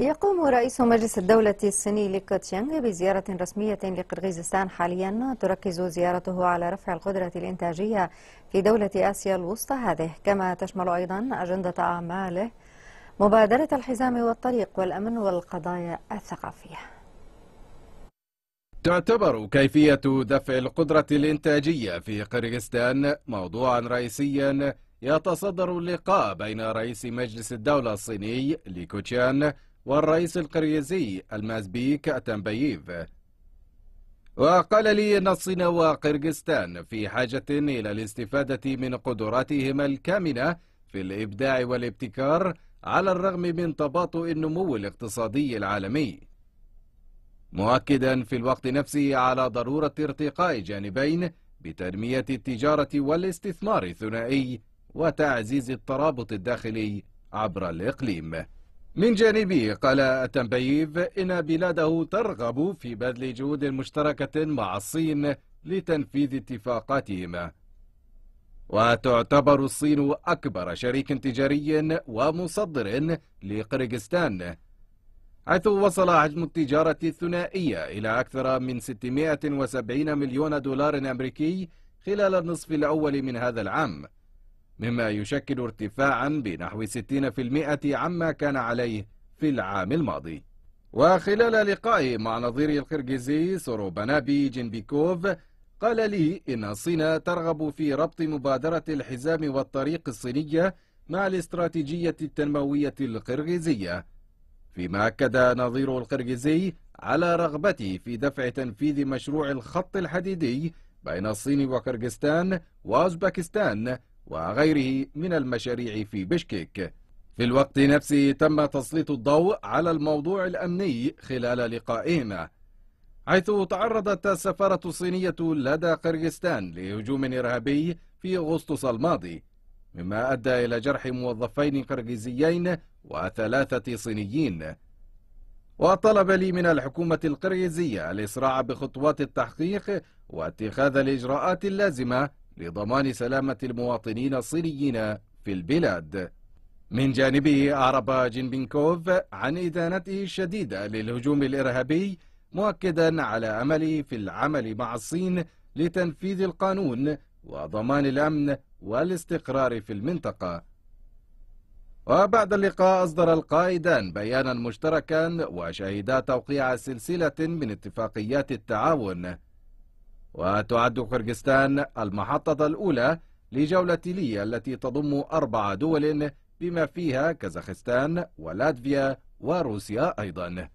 يقوم رئيس مجلس الدولة الصيني لي بزيارة رسمية لقرغيزستان حاليا تركز زيارته على رفع القدرة الإنتاجية في دولة آسيا الوسطى هذه كما تشمل أيضا أجندة أعماله مبادرة الحزام والطريق والأمن والقضايا الثقافية تعتبر كيفية دفع القدرة الإنتاجية في قرغيزستان موضوعا رئيسيا يتصدر اللقاء بين رئيس مجلس الدولة الصيني كوتشان والرئيس القريزي المازبيك أتنبييف وقال لي أن الصين وقرغستان في حاجة إلى الاستفادة من قدراتهما الكامنة في الإبداع والابتكار على الرغم من تباطؤ النمو الاقتصادي العالمي مؤكدا في الوقت نفسه على ضرورة ارتقاء جانبين بتنمية التجارة والاستثمار الثنائي وتعزيز الترابط الداخلي عبر الإقليم من جانبه قال التنبيف إن بلاده ترغب في بذل جهود مشتركة مع الصين لتنفيذ اتفاقاتهما وتعتبر الصين أكبر شريك تجاري ومصدر لقرغستان حيث وصل حجم التجارة الثنائية إلى أكثر من 670 مليون دولار أمريكي خلال النصف الأول من هذا العام مما يشكل ارتفاعا بنحو 60% عما كان عليه في العام الماضي وخلال لقائه مع نظيره القرغيزي سوروبانابي جنبيكوف قال لي إن الصين ترغب في ربط مبادرة الحزام والطريق الصينية مع الاستراتيجية التنموية القرغيزية فيما أكد نظير القرغيزي على رغبته في دفع تنفيذ مشروع الخط الحديدي بين الصين وكرغستان وأوزبكستان وغيره من المشاريع في بشكيك في الوقت نفسه تم تسليط الضوء على الموضوع الأمني خلال لقائهما حيث تعرضت السفارة الصينية لدى قرغستان لهجوم إرهابي في أغسطس الماضي مما أدى إلى جرح موظفين قرغيزيين وثلاثة صينيين وطلب لي من الحكومة القرغيزية الإسراع بخطوات التحقيق واتخاذ الإجراءات اللازمة لضمان سلامة المواطنين الصينيين في البلاد من جانبه أعرب جينبينكوف عن إدانته الشديدة للهجوم الإرهابي مؤكدا على أمله في العمل مع الصين لتنفيذ القانون وضمان الأمن والاستقرار في المنطقة وبعد اللقاء أصدر القائدان بيانا مشتركا وشهدا توقيع سلسلة من اتفاقيات التعاون وتعد قرغستان المحطة الأولى لجولة لي التي تضم أربع دول بما فيها كازاخستان ولاتفيا وروسيا أيضا